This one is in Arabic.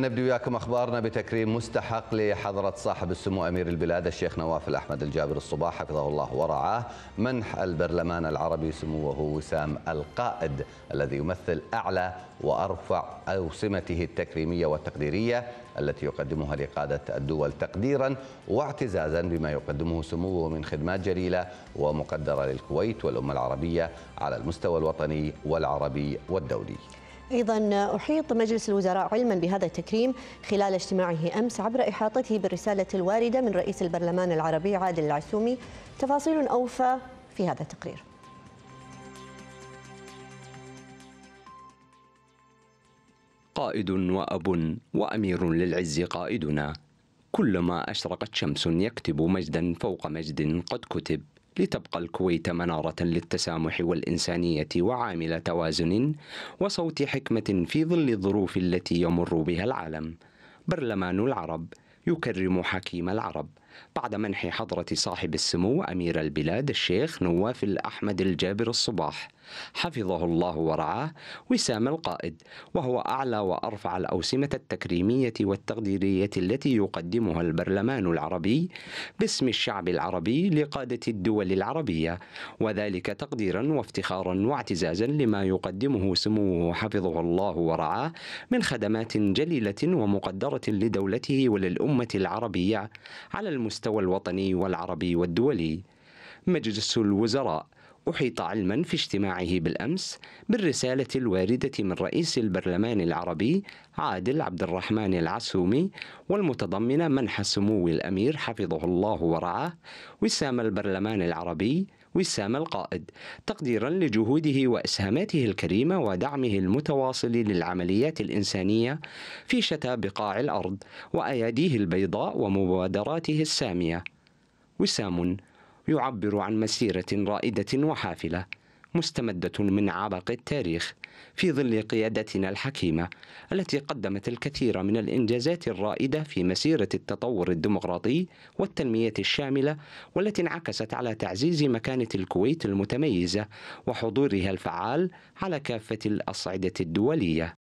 نبدأ وياكم أخبارنا بتكريم مستحق لحضرة صاحب السمو أمير البلاد الشيخ نواف الأحمد الجابر الصباح حفظه الله ورعاه منح البرلمان العربي سموه وسام القائد الذي يمثل أعلى وأرفع أوسمته التكريمية والتقديرية التي يقدمها لقادة الدول تقديرا واعتزازا بما يقدمه سموه من خدمات جليلة ومقدرة للكويت والأمة العربية على المستوى الوطني والعربي والدولي أيضا أحيط مجلس الوزراء علما بهذا التكريم خلال اجتماعه أمس عبر إحاطته بالرسالة الواردة من رئيس البرلمان العربي عادل العسومي تفاصيل أوفى في هذا التقرير قائد وأب وأمير للعز قائدنا كلما أشرقت شمس يكتب مجدا فوق مجد قد كتب لتبقى الكويت منارة للتسامح والإنسانية وعامل توازن وصوت حكمة في ظل الظروف التي يمر بها العالم برلمان العرب يكرم حكيم العرب بعد منح حضرة صاحب السمو أمير البلاد الشيخ نواف الأحمد الجابر الصباح حفظه الله ورعاه وسام القائد وهو أعلى وأرفع الأوسمة التكريمية والتقديرية التي يقدمها البرلمان العربي باسم الشعب العربي لقادة الدول العربية وذلك تقديرا وافتخارا واعتزازا لما يقدمه سموه حفظه الله ورعاه من خدمات جليلة ومقدرة لدولته وللأمة العربية على المستوى الوطني والعربي والدولي مجلس الوزراء أحيط علما في اجتماعه بالأمس بالرسالة الواردة من رئيس البرلمان العربي عادل عبد الرحمن العسومي والمتضمنة منح سمو الأمير حفظه الله ورعاه وسام البرلمان العربي وسام القائد تقديرا لجهوده واسهاماته الكريمه ودعمه المتواصل للعمليات الانسانيه في شتى بقاع الارض واياديه البيضاء ومبادراته الساميه وسام يعبر عن مسيره رائده وحافله مستمدة من عبق التاريخ في ظل قيادتنا الحكيمة التي قدمت الكثير من الإنجازات الرائدة في مسيرة التطور الديمقراطي والتنمية الشاملة والتي انعكست على تعزيز مكانة الكويت المتميزة وحضورها الفعال على كافة الأصعدة الدولية